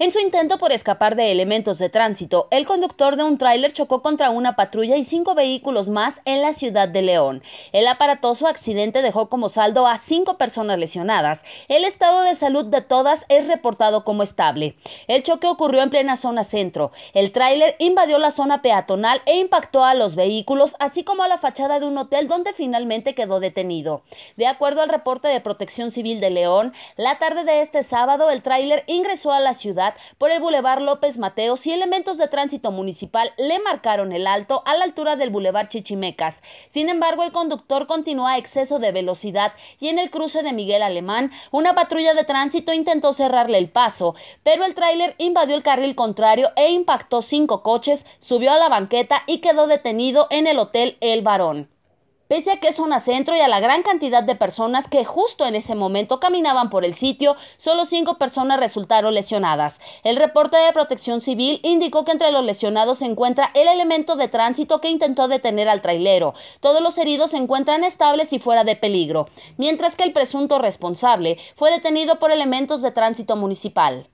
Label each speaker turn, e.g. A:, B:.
A: En su intento por escapar de elementos de tránsito, el conductor de un tráiler chocó contra una patrulla y cinco vehículos más en la ciudad de León. El aparatoso accidente dejó como saldo a cinco personas lesionadas. El estado de salud de todas es reportado como estable. El choque ocurrió en plena zona centro. El tráiler invadió la zona peatonal e impactó a los vehículos, así como a la fachada de un hotel donde finalmente quedó detenido. De acuerdo al reporte de Protección Civil de León, la tarde de este sábado el tráiler ingresó a la ciudad por el Boulevard López Mateos y elementos de tránsito municipal le marcaron el alto a la altura del Boulevard Chichimecas. Sin embargo, el conductor continuó a exceso de velocidad y en el cruce de Miguel Alemán, una patrulla de tránsito intentó cerrarle el paso, pero el tráiler invadió el carril contrario e impactó cinco coches, subió a la banqueta y quedó detenido en el Hotel El Barón. Pese a que es zona centro y a la gran cantidad de personas que justo en ese momento caminaban por el sitio, solo cinco personas resultaron lesionadas. El reporte de protección civil indicó que entre los lesionados se encuentra el elemento de tránsito que intentó detener al trailero. Todos los heridos se encuentran estables y fuera de peligro, mientras que el presunto responsable fue detenido por elementos de tránsito municipal.